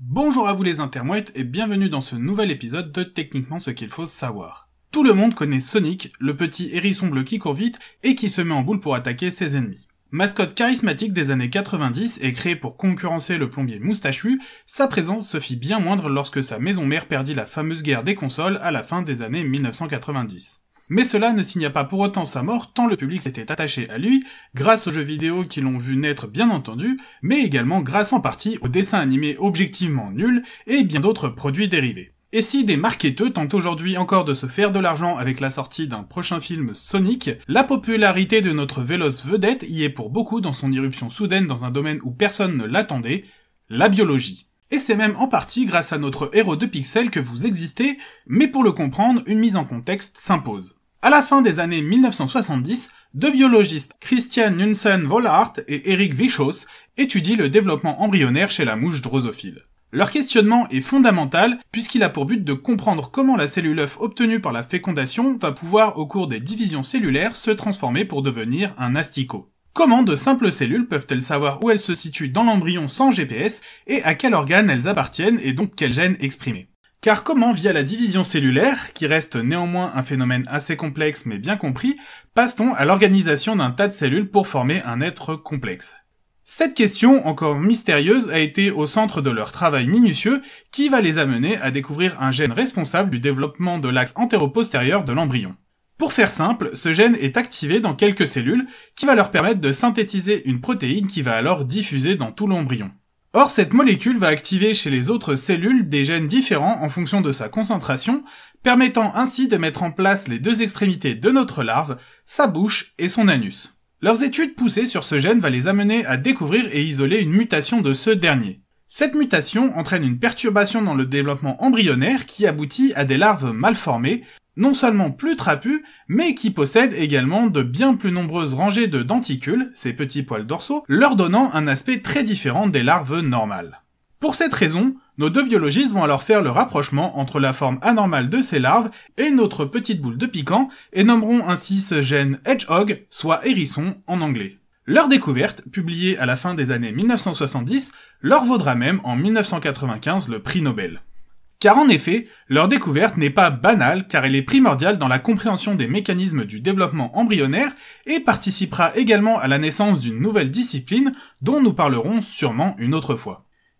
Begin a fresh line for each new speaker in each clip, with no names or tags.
Bonjour à vous les intermouettes et bienvenue dans ce nouvel épisode de Techniquement ce qu'il faut savoir. Tout le monde connaît Sonic, le petit hérisson bleu qui court vite et qui se met en boule pour attaquer ses ennemis. Mascotte charismatique des années 90 et créée pour concurrencer le plombier moustachu, sa présence se fit bien moindre lorsque sa maison mère perdit la fameuse guerre des consoles à la fin des années 1990 mais cela ne signa pas pour autant sa mort tant le public s'était attaché à lui, grâce aux jeux vidéo qui l'ont vu naître bien entendu, mais également grâce en partie aux dessins animés objectivement nuls et bien d'autres produits dérivés. Et si des marketeux tentent aujourd'hui encore de se faire de l'argent avec la sortie d'un prochain film Sonic, la popularité de notre véloce vedette y est pour beaucoup dans son irruption soudaine dans un domaine où personne ne l'attendait, la biologie. Et c'est même en partie grâce à notre héros de pixels que vous existez, mais pour le comprendre, une mise en contexte s'impose. À la fin des années 1970, deux biologistes, Christian Nunsen Vollart et Eric Vichos, étudient le développement embryonnaire chez la mouche drosophile. Leur questionnement est fondamental puisqu'il a pour but de comprendre comment la cellule œuf obtenue par la fécondation va pouvoir au cours des divisions cellulaires se transformer pour devenir un asticot. Comment de simples cellules peuvent-elles savoir où elles se situent dans l'embryon sans GPS et à quel organe elles appartiennent et donc quel gène exprimer car comment, via la division cellulaire, qui reste néanmoins un phénomène assez complexe mais bien compris, passe-t-on à l'organisation d'un tas de cellules pour former un être complexe Cette question, encore mystérieuse, a été au centre de leur travail minutieux, qui va les amener à découvrir un gène responsable du développement de l'axe antéro-postérieur de l'embryon. Pour faire simple, ce gène est activé dans quelques cellules qui va leur permettre de synthétiser une protéine qui va alors diffuser dans tout l'embryon. Or, cette molécule va activer chez les autres cellules des gènes différents en fonction de sa concentration, permettant ainsi de mettre en place les deux extrémités de notre larve, sa bouche et son anus. Leurs études poussées sur ce gène va les amener à découvrir et isoler une mutation de ce dernier. Cette mutation entraîne une perturbation dans le développement embryonnaire qui aboutit à des larves mal formées, non seulement plus trapu, mais qui possède également de bien plus nombreuses rangées de denticules, ces petits poils dorsaux, leur donnant un aspect très différent des larves normales. Pour cette raison, nos deux biologistes vont alors faire le rapprochement entre la forme anormale de ces larves et notre petite boule de piquant, et nommeront ainsi ce gène hedgehog, soit hérisson en anglais. Leur découverte, publiée à la fin des années 1970, leur vaudra même en 1995 le prix Nobel. Car en effet, leur découverte n'est pas banale car elle est primordiale dans la compréhension des mécanismes du développement embryonnaire et participera également à la naissance d'une nouvelle discipline dont nous parlerons sûrement une autre fois.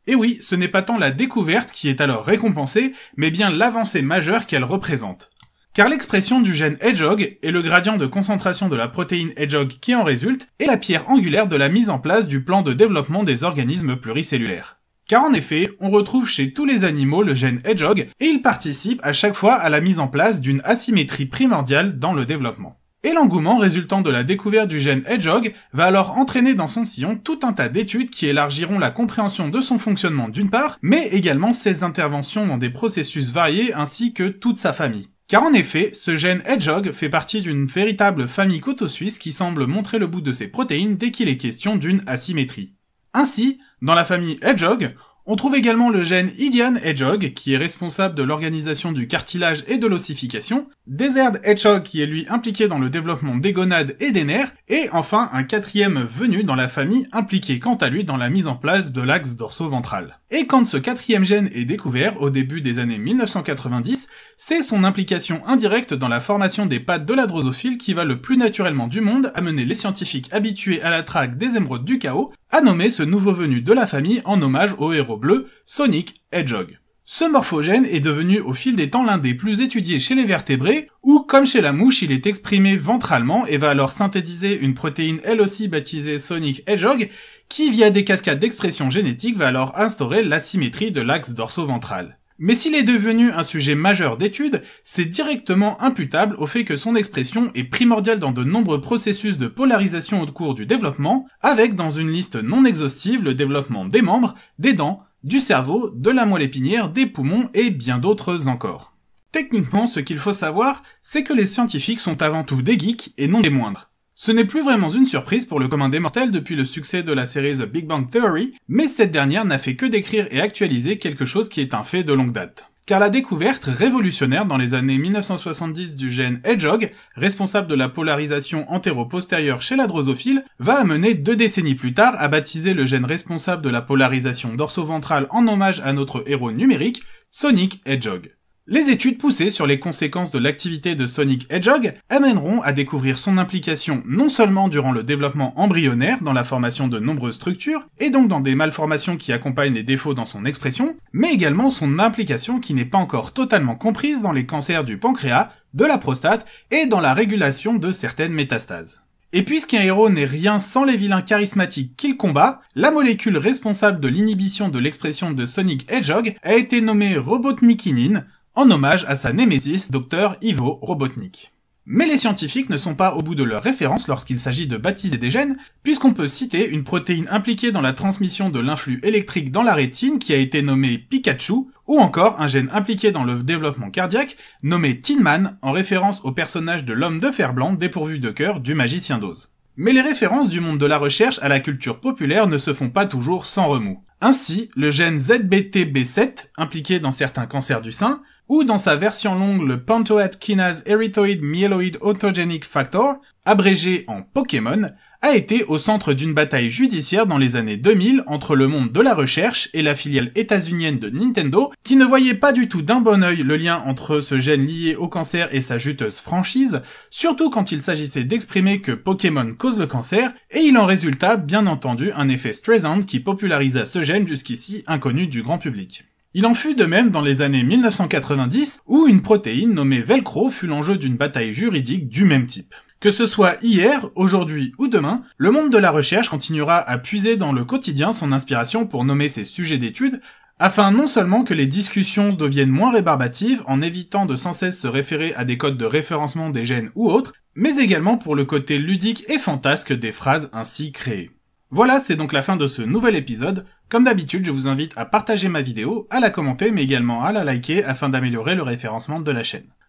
Et oui, ce n'est pas tant la découverte qui est alors récompensée, mais bien l'avancée majeure qu'elle représente. Car l'expression du gène Hedgehog et le gradient de concentration de la protéine Hedgehog qui en résulte est la pierre angulaire de la mise en place du plan de développement des organismes pluricellulaires. Car en effet, on retrouve chez tous les animaux le gène Hedgehog et il participe à chaque fois à la mise en place d'une asymétrie primordiale dans le développement. Et l'engouement résultant de la découverte du gène Hedgehog va alors entraîner dans son sillon tout un tas d'études qui élargiront la compréhension de son fonctionnement d'une part, mais également ses interventions dans des processus variés ainsi que toute sa famille. Car en effet, ce gène Hedgehog fait partie d'une véritable famille coteau suisse qui semble montrer le bout de ses protéines dès qu'il est question d'une asymétrie. Ainsi, dans la famille Hedgehog, on trouve également le gène Idian Hedgehog, qui est responsable de l'organisation du cartilage et de l'ossification, Desert Hedgehog, qui est lui impliqué dans le développement des gonades et des nerfs, et enfin un quatrième venu dans la famille impliqué quant à lui dans la mise en place de l'axe dorso-ventral. Et quand ce quatrième gène est découvert au début des années 1990, c'est son implication indirecte dans la formation des pattes de la drosophile qui va le plus naturellement du monde amener les scientifiques habitués à la traque des émeraudes du chaos à nommer ce nouveau venu de la famille en hommage au héros bleu, Sonic Hedgehog. Ce morphogène est devenu au fil des temps l'un des plus étudiés chez les vertébrés, où comme chez la mouche il est exprimé ventralement et va alors synthétiser une protéine elle aussi baptisée Sonic Hedgehog, qui via des cascades d'expression génétique va alors instaurer l'asymétrie de l'axe dorso-ventral mais s'il est devenu un sujet majeur d'étude, c'est directement imputable au fait que son expression est primordiale dans de nombreux processus de polarisation au cours du développement, avec dans une liste non exhaustive le développement des membres, des dents, du cerveau, de la moelle épinière, des poumons et bien d'autres encore. Techniquement, ce qu'il faut savoir, c'est que les scientifiques sont avant tout des geeks et non des moindres. Ce n'est plus vraiment une surprise pour le commun des mortels depuis le succès de la série The Big Bang Theory, mais cette dernière n'a fait que décrire et actualiser quelque chose qui est un fait de longue date. Car la découverte révolutionnaire dans les années 1970 du gène Hedgehog, responsable de la polarisation antéro-postérieure chez la drosophile, va amener deux décennies plus tard à baptiser le gène responsable de la polarisation dorso-ventrale en hommage à notre héros numérique, Sonic Hedgehog. Les études poussées sur les conséquences de l'activité de Sonic Hedgehog amèneront à découvrir son implication non seulement durant le développement embryonnaire dans la formation de nombreuses structures, et donc dans des malformations qui accompagnent les défauts dans son expression, mais également son implication qui n'est pas encore totalement comprise dans les cancers du pancréas, de la prostate et dans la régulation de certaines métastases. Et puisqu'un héros n'est rien sans les vilains charismatiques qu'il combat, la molécule responsable de l'inhibition de l'expression de Sonic Hedgehog a été nommée Robotnikinine, en hommage à sa némésis, Dr Ivo Robotnik. Mais les scientifiques ne sont pas au bout de leurs références lorsqu'il s'agit de baptiser des gènes, puisqu'on peut citer une protéine impliquée dans la transmission de l'influx électrique dans la rétine qui a été nommée Pikachu, ou encore un gène impliqué dans le développement cardiaque nommé Tinman, en référence au personnage de l'homme de fer blanc dépourvu de cœur du magicien d'Oz. Mais les références du monde de la recherche à la culture populaire ne se font pas toujours sans remous. Ainsi, le gène ZBTB7, impliqué dans certains cancers du sein, ou dans sa version longue le Pantoate Kinase Erythroid Myeloid Autogenic Factor, abrégé en Pokémon, a été au centre d'une bataille judiciaire dans les années 2000 entre le monde de la recherche et la filiale états-unienne de Nintendo, qui ne voyait pas du tout d'un bon œil le lien entre ce gène lié au cancer et sa juteuse franchise, surtout quand il s'agissait d'exprimer que Pokémon cause le cancer, et il en résulta bien entendu un effet Streisand qui popularisa ce gène jusqu'ici inconnu du grand public. Il en fut de même dans les années 1990, où une protéine nommée Velcro fut l'enjeu d'une bataille juridique du même type. Que ce soit hier, aujourd'hui ou demain, le monde de la recherche continuera à puiser dans le quotidien son inspiration pour nommer ses sujets d'étude, afin non seulement que les discussions deviennent moins rébarbatives en évitant de sans cesse se référer à des codes de référencement des gènes ou autres, mais également pour le côté ludique et fantasque des phrases ainsi créées. Voilà, c'est donc la fin de ce nouvel épisode. Comme d'habitude, je vous invite à partager ma vidéo, à la commenter, mais également à la liker afin d'améliorer le référencement de la chaîne.